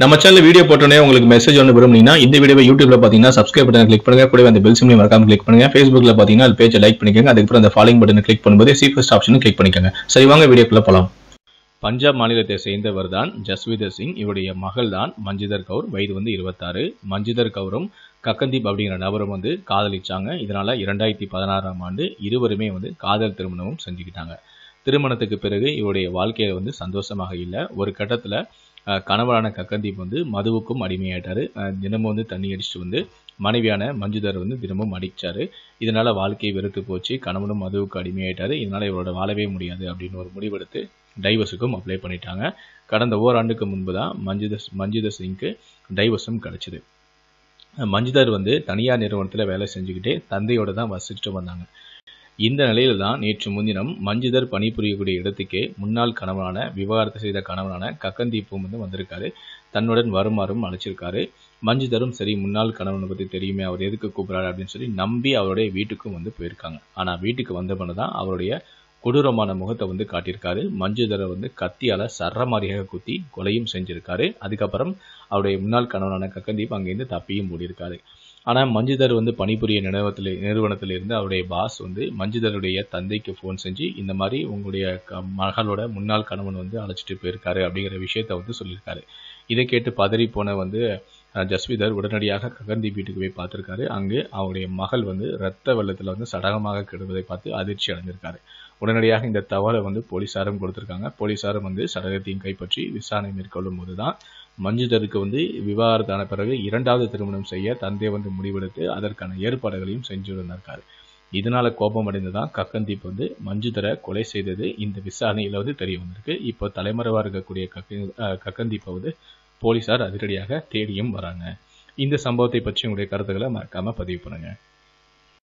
நம்ம channel video போட்டோன்னே உங்களுக்கு மெசேஜ் ஒன்று விரும்புனீங்கன்னா இந்த வீடியோ யூடியூப்ல பார்த்தீங்கன்னா சப்ஸ்கிரைப் பட்டன் கிளிக் பண்ணுங்க கூட அந்த பெல் சிம்லையும் மறக்காம கிளிக் பண்ணுங்க ஃபேஸ்புக்ல பார்த்தீங்கன்னா அது பேஜை லைக் பண்ணிக்கோங்க அதுக்கப்புறம் அந்த ஃபாலோயிங் பட்டன் கிளிக் பண்ணும்போது சீஃபஸ்ட் ஆப்ஷனும் கிளிக் பண்ணிக்கோங்க சரி வாங்க வீடியோக்குள்ள போகலாம் பஞ்சாப் மாநிலத்தை சேர்ந்தவர் தான் ஜஸ்வீதர் சிங் இவருடைய மகள் தான் மஞ்சிதர் கவுர் வயது வந்து இருபத்தாறு மஞ்சிதர் கவுரும் கக்கந்தீப் அப்படிங்கிற நபரும் வந்து காதலிச்சாங்க இதனால இரண்டாயிரத்தி பதினாறாம் ஆண்டு இருவருமே வந்து காதல் திருமணமும் செஞ்சுக்கிட்டாங்க திருமணத்துக்கு பிறகு இவருடைய வாழ்க்கையில வந்து சந்தோஷமாக இல்லை ஒரு கட்டத்தில் கணவரான கக்கந்தீப் வந்து மதுவுக்கும் அடிமையாயிட்டாரு தினமும் வந்து தண்ணி அடிச்சுட்டு வந்து மனைவியான மஞ்சுதர் வந்து தினமும் அடித்தார் இதனால் வாழ்க்கை வெறுத்து போச்சு கணவனும் மதுவுக்கு அடிமையாயிட்டாரு இதனால் இவரோட வாழவே முடியாது அப்படின்னு ஒரு முடிவெடுத்து டைவர்ஸுக்கும் அப்ளை பண்ணிட்டாங்க கடந்த ஓராண்டுக்கு முன்பு தான் மஞ்சுதர் மஞ்சுதர் சிங்க்கு டைவர்ஸும் கிடச்சிது மஞ்சுதர் வந்து தனியார் நிறுவனத்தில் வேலை செஞ்சுக்கிட்டே தந்தையோடு தான் வசிச்சுட்டு வந்தாங்க இந்த நிலையில் தான் நேற்று முன்தினம் மஞ்சுதர் பணிபுரியக்கூடிய இடத்துக்கே முன்னாள் கணவனான விவகாரத்தை செய்த கணவனான கக்கந்தீப்பும் வந்து வந்திருக்காரு தன்னுடன் வருமாறும் அழைச்சிருக்காரு மஞ்சுதரும் சரி முன்னாள் கணவனை பற்றி தெரியுமே அவர் எதுக்கு கூப்பிட்றாரு அப்படின்னு சொல்லி நம்பி அவருடைய வீட்டுக்கும் வந்து போயிருக்காங்க ஆனால் வீட்டுக்கு வந்த தான் அவருடைய கொடூரமான முகத்தை வந்து காட்டியிருக்காரு மஞ்சுதரை வந்து கத்தியால் சர்ற மாதிரியாக குத்தி கொலையும் செஞ்சிருக்காரு அதுக்கப்புறம் அவருடைய முன்னாள் கணவனான கக்கந்தீப் அங்கேருந்து தப்பியும் ஓடியிருக்காரு ஆனால் மஞ்சுதர் வந்து பணிபுரிய நிறுவனத்தில் நிறுவனத்திலிருந்து அவருடைய பாஸ் வந்து மஞ்சுதருடைய தந்தைக்கு ஃபோன் செஞ்சு இந்த மாதிரி உங்களுடைய க மகளோட முன்னாள் கணவன் வந்து அழைச்சிட்டு போயிருக்காரு அப்படிங்கிற விஷயத்த வந்து சொல்லியிருக்காரு இதை கேட்டு பதறி போன வந்து ஜஸ்விதர் உடனடியாக ககந்தி வீட்டுக்கு போய் பார்த்துருக்காரு அங்கு அவருடைய மகள் வந்து ரத்த வெள்ளத்தில் வந்து சடகமாக கெடுவதை பார்த்து அதிர்ச்சி அடைஞ்சிருக்காரு உடனடியாக இந்த தவறை வந்து போலீசாரும் கொடுத்துருக்காங்க போலீசாரும் வந்து சடகத்தையும் கைப்பற்றி விசாரணை மேற்கொள்ளும் போது தான் மஞ்சுதருக்கு வந்து விவாகரத்தான பிறகு இரண்டாவது திருமணம் செய்ய தந்தை வந்து முடிவெடுத்து அதற்கான ஏற்பாடுகளையும் செஞ்சிருந்திருக்காரு இதனால கோபமடைந்துதான் கக்கந்தீப் வந்து மஞ்சுதரை கொலை செய்தது இந்த விசாரணையில வந்து தெரிய வந்திருக்கு இப்போ தலைமறைவா இருக்கக்கூடிய கக்க கக்கந்தீப்பை வந்து போலீசார் அதிரடியாக தேடியும் வராங்க இந்த சம்பவத்தை பற்றி உங்களுடைய கருத்துக்களை மறக்காம பதிவு பண்ணுங்க